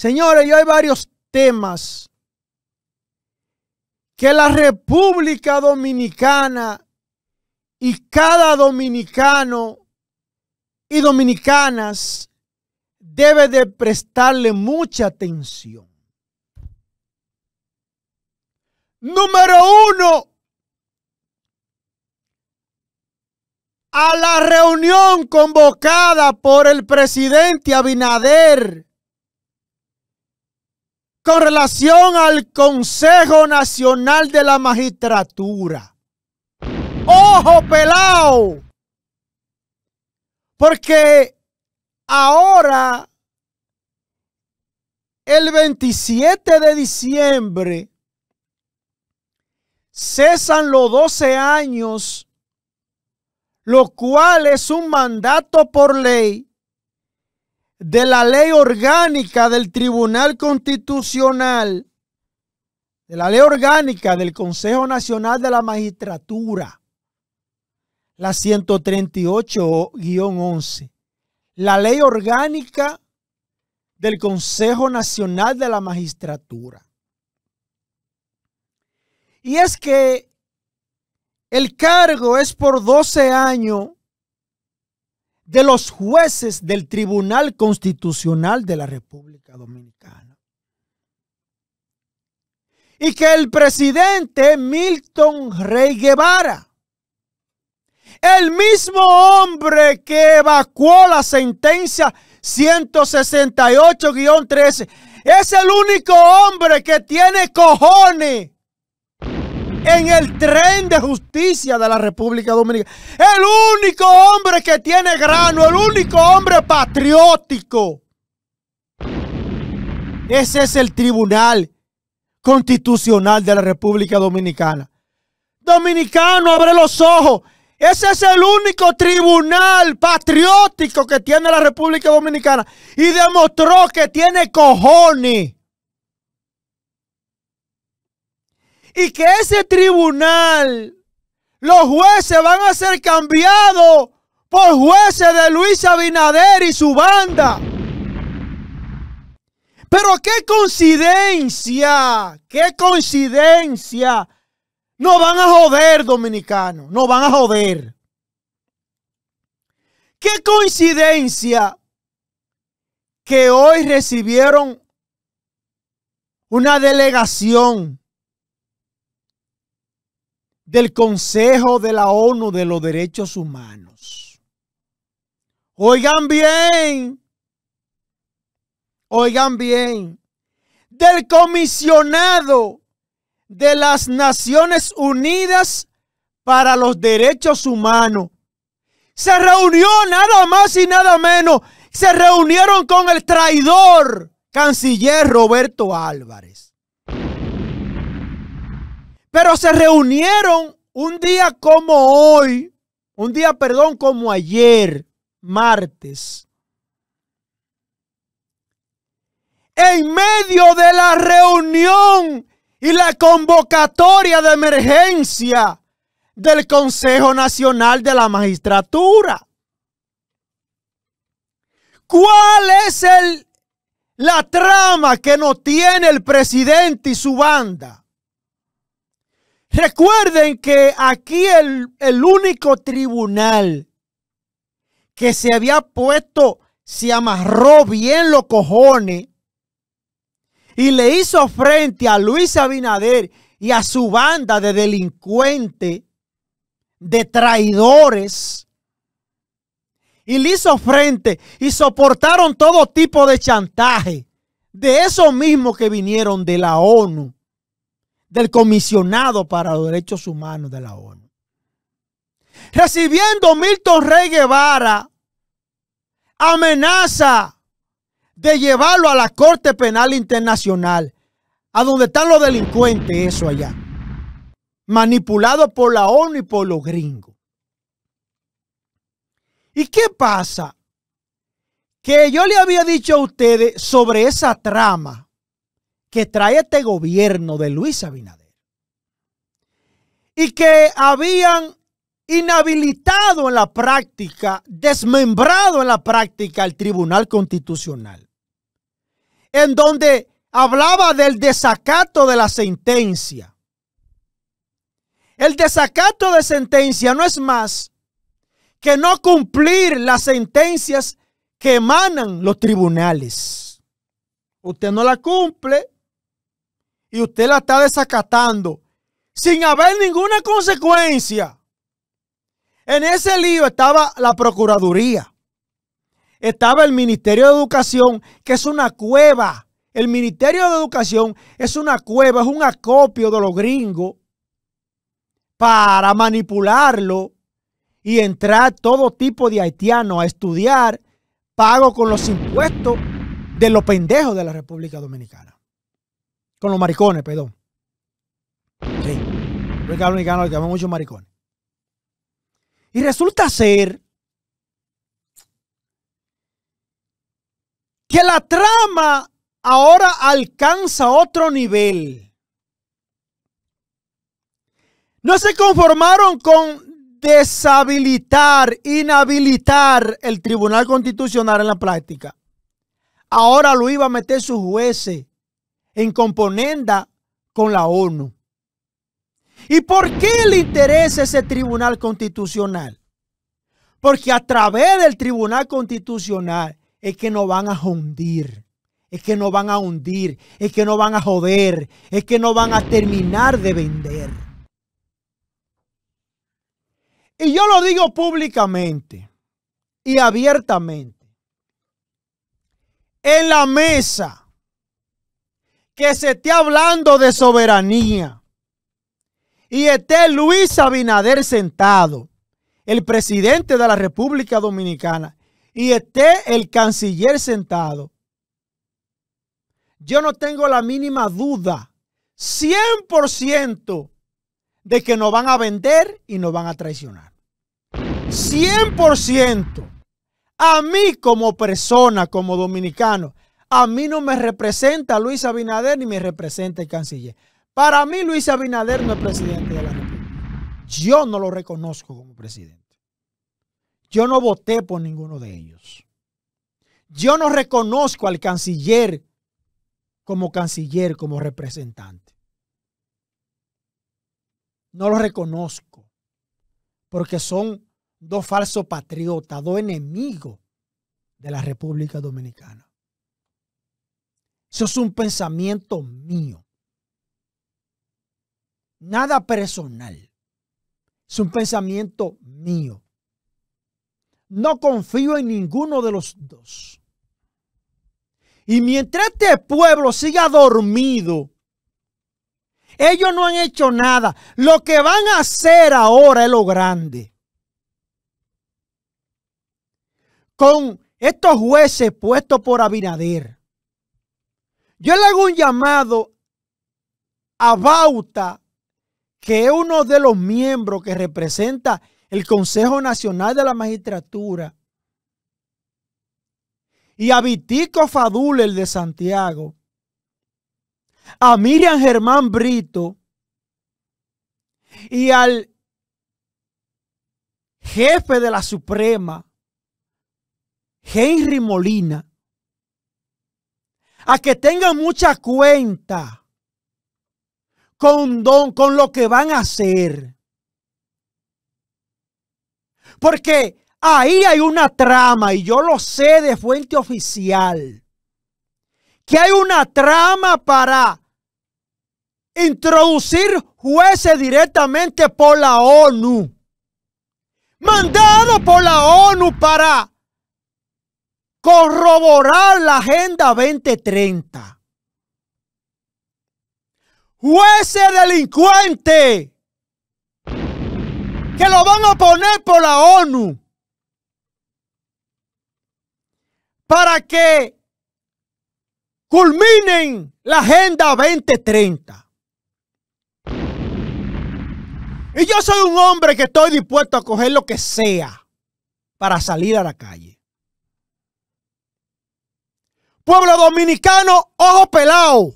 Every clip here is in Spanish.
Señores, yo hay varios temas que la República Dominicana y cada dominicano y dominicanas debe de prestarle mucha atención. Número uno, a la reunión convocada por el presidente Abinader con relación al Consejo Nacional de la Magistratura. ¡Ojo pelao! Porque ahora, el 27 de diciembre, cesan los 12 años, lo cual es un mandato por ley de la ley orgánica del Tribunal Constitucional, de la ley orgánica del Consejo Nacional de la Magistratura, la 138-11, la ley orgánica del Consejo Nacional de la Magistratura. Y es que el cargo es por 12 años de los jueces del Tribunal Constitucional de la República Dominicana. Y que el presidente Milton Rey Guevara, el mismo hombre que evacuó la sentencia 168-13, es el único hombre que tiene cojones en el tren de justicia de la República Dominicana. El único hombre que tiene grano, el único hombre patriótico. Ese es el Tribunal Constitucional de la República Dominicana. Dominicano, abre los ojos. Ese es el único tribunal patriótico que tiene la República Dominicana y demostró que tiene cojones Y que ese tribunal, los jueces van a ser cambiados por jueces de Luis Abinader y su banda. Pero qué coincidencia, qué coincidencia. No van a joder, dominicanos, no van a joder. Qué coincidencia que hoy recibieron una delegación del Consejo de la ONU de los Derechos Humanos. Oigan bien, oigan bien, del comisionado de las Naciones Unidas para los Derechos Humanos. Se reunió nada más y nada menos. Se reunieron con el traidor canciller Roberto Álvarez. Pero se reunieron un día como hoy, un día, perdón, como ayer, martes. En medio de la reunión y la convocatoria de emergencia del Consejo Nacional de la Magistratura. ¿Cuál es el, la trama que no tiene el presidente y su banda? Recuerden que aquí el, único tribunal que se había puesto, se amarró bien los cojones y le hizo frente a Luis Abinader y a su banda de delincuentes, de traidores. Y le hizo frente y soportaron todo tipo de chantaje de esos mismos que vinieron de la ONU del comisionado para los derechos humanos de la ONU. Recibiendo Milton Rey Guevara amenaza de llevarlo a la Corte Penal Internacional, a donde están los delincuentes, eso allá, manipulado por la ONU y por los gringos. ¿Y qué pasa? Que yo le había dicho a ustedes sobre esa trama que trae este gobierno de Luis Abinader y que habían inhabilitado en la práctica, desmembrado en la práctica el Tribunal Constitucional, en donde hablaba del desacato de la sentencia. El desacato de sentencia no es más que no cumplir las sentencias que emanan los tribunales. Usted no la cumple, y usted la está desacatando sin haber ninguna consecuencia. En ese lío estaba la Procuraduría, estaba el Ministerio de Educación, que es una cueva. El Ministerio de Educación es una cueva, es un acopio de los gringos para manipularlo y entrar todo tipo de haitianos a estudiar pago con los impuestos de los pendejos de la República Dominicana con los maricones, perdón. Sí. Luis mexicano, que muchos maricones. Y resulta ser que la trama ahora alcanza otro nivel. No se conformaron con deshabilitar, inhabilitar el Tribunal Constitucional en la práctica. Ahora lo iba a meter sus jueces en componenda con la ONU. ¿Y por qué le interesa ese tribunal constitucional? Porque a través del tribunal constitucional es que nos van a hundir, es que nos van a hundir, es que nos van a joder, es que nos van a terminar de vender. Y yo lo digo públicamente y abiertamente. En la mesa que se esté hablando de soberanía y esté Luis Abinader sentado, el presidente de la República Dominicana, y esté el canciller sentado, yo no tengo la mínima duda, 100% de que nos van a vender y nos van a traicionar. 100%. A mí como persona, como dominicano, a mí no me representa Luis Abinader ni me representa el canciller. Para mí Luis Abinader no es presidente de la República. Yo no lo reconozco como presidente. Yo no voté por ninguno de ellos. Yo no reconozco al canciller como canciller, como representante. No lo reconozco porque son dos falsos patriotas, dos enemigos de la República Dominicana. Eso es un pensamiento mío. Nada personal. Es un pensamiento mío. No confío en ninguno de los dos. Y mientras este pueblo siga dormido, ellos no han hecho nada. Lo que van a hacer ahora es lo grande. Con estos jueces puestos por Abinader yo le hago un llamado a Bauta, que es uno de los miembros que representa el Consejo Nacional de la Magistratura, y a Vitico Fadul, el de Santiago, a Miriam Germán Brito y al jefe de la Suprema, Henry Molina, a que tengan mucha cuenta con don, con lo que van a hacer. Porque ahí hay una trama y yo lo sé de fuente oficial. Que hay una trama para introducir jueces directamente por la ONU. Mandado por la ONU para corroborar la Agenda 2030. Jueces delincuentes que lo van a poner por la ONU para que culminen la Agenda 2030. Y yo soy un hombre que estoy dispuesto a coger lo que sea para salir a la calle. Pueblo dominicano, ojo pelado,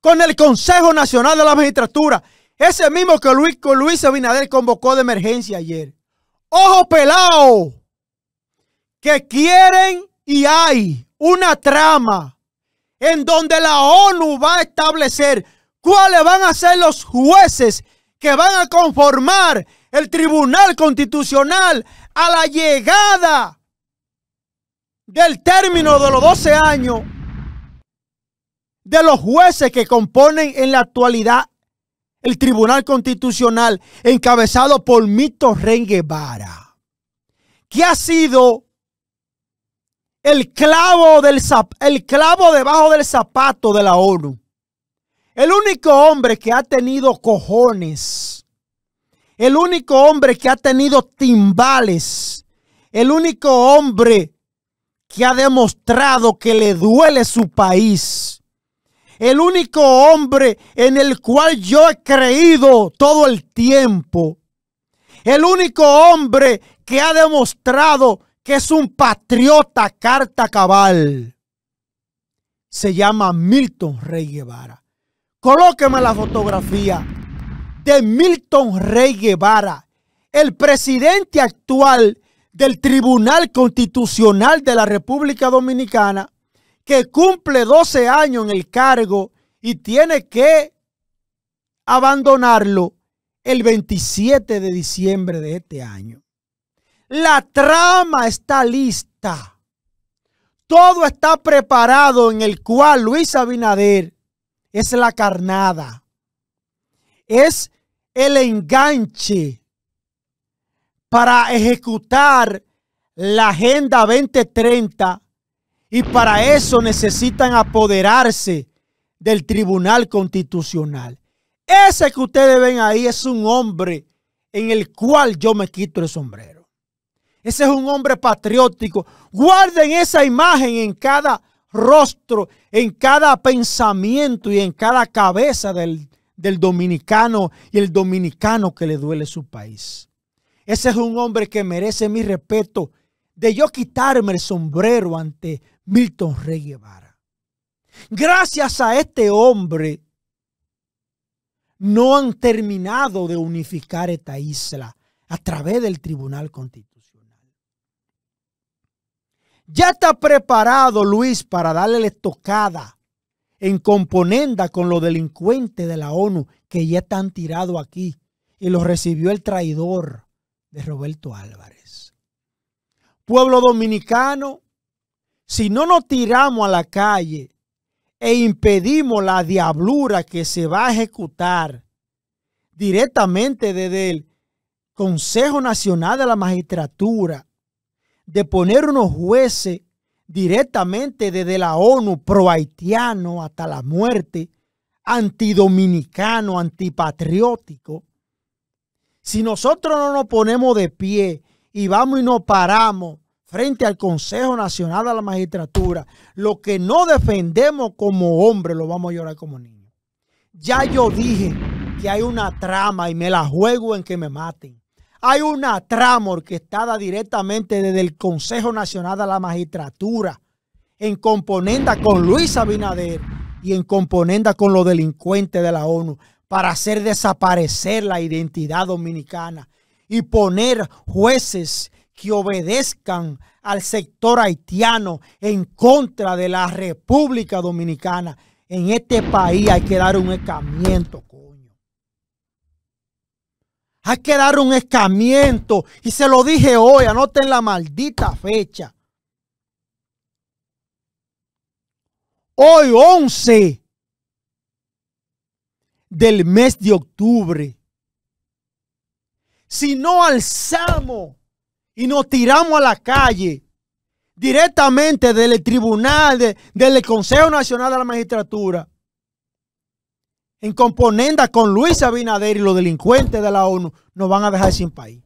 con el Consejo Nacional de la Magistratura, ese mismo que Luis, Abinader convocó de emergencia ayer. Ojo pelado, que quieren y hay una trama en donde la ONU va a establecer cuáles van a ser los jueces que van a conformar el Tribunal Constitucional a la llegada del término de los 12 años de los jueces que componen en la actualidad el Tribunal Constitucional encabezado por Mito Renguevara. Guevara, que ha sido el clavo, del, el clavo debajo del zapato de la ONU. El único hombre que ha tenido cojones, el único hombre que ha tenido timbales, el único hombre que ha demostrado que le duele su país. El único hombre en el cual yo he creído todo el tiempo. El único hombre que ha demostrado que es un patriota carta cabal. Se llama Milton Rey Guevara. Colóqueme la fotografía de Milton Rey Guevara, el presidente actual del Tribunal Constitucional de la República Dominicana, que cumple 12 años en el cargo y tiene que abandonarlo el 27 de diciembre de este año. La trama está lista. Todo está preparado en el cual Luis Abinader es la carnada. Es el enganche para ejecutar la Agenda 2030 y para eso necesitan apoderarse del Tribunal Constitucional. Ese que ustedes ven ahí es un hombre en el cual yo me quito el sombrero. Ese es un hombre patriótico. Guarden esa imagen en cada rostro, en cada pensamiento y en cada cabeza del, del dominicano y el dominicano que le duele su país. Ese es un hombre que merece mi respeto de yo quitarme el sombrero ante Milton Rey Guevara. Gracias a este hombre no han terminado de unificar esta isla a través del Tribunal Constitucional. Ya está preparado Luis para darle la estocada en componenda con los delincuentes de la ONU que ya están tirados aquí y los recibió el traidor de Roberto Álvarez. Pueblo dominicano, si no nos tiramos a la calle e impedimos la diablura que se va a ejecutar directamente desde el Consejo Nacional de la Magistratura, de poner unos jueces directamente desde la ONU pro haitiano hasta la muerte, antidominicano, antipatriótico, si nosotros no nos ponemos de pie y vamos y nos paramos frente al Consejo Nacional de la Magistratura, lo que no defendemos como hombre lo vamos a llorar como niños. Ya yo dije que hay una trama y me la juego en que me maten. Hay una trama orquestada directamente desde el Consejo Nacional de la Magistratura, en componenda con Luis Abinader y en componenda con los delincuentes de la ONU, para hacer desaparecer la identidad dominicana y poner jueces que obedezcan al sector haitiano en contra de la República Dominicana. En este país hay que dar un escamiento, coño. Hay que dar un escamiento. Y se lo dije hoy, anoten la maldita fecha. Hoy 11 del mes de octubre. Si no alzamos y nos tiramos a la calle directamente del tribunal, del Consejo Nacional de la Magistratura, en componenda con Luis Abinader y los delincuentes de la ONU, nos van a dejar sin país.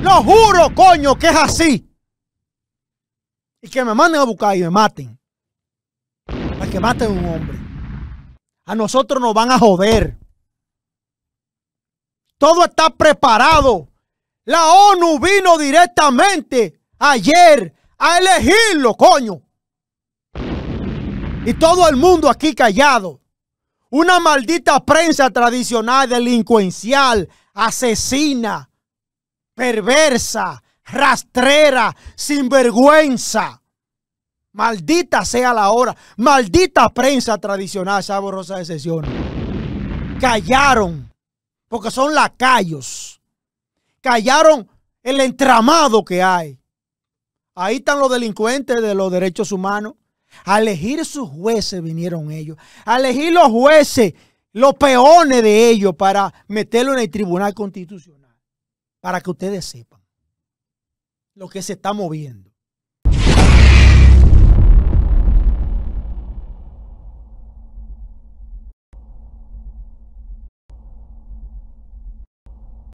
Lo juro, coño, que es así. Y que me manden a buscar y me maten. Para que maten a un hombre. A nosotros nos van a joder. Todo está preparado. La ONU vino directamente ayer a elegirlo, coño. Y todo el mundo aquí callado. Una maldita prensa tradicional, delincuencial, asesina, perversa, rastrera, sinvergüenza. Maldita sea la hora. Maldita prensa tradicional, esa Rosa de Sesión. Callaron, porque son lacayos. Callaron el entramado que hay. Ahí están los delincuentes de los derechos humanos. A elegir sus jueces vinieron ellos. A elegir los jueces, los peones de ellos para meterlo en el Tribunal Constitucional. Para que ustedes sepan lo que se está moviendo.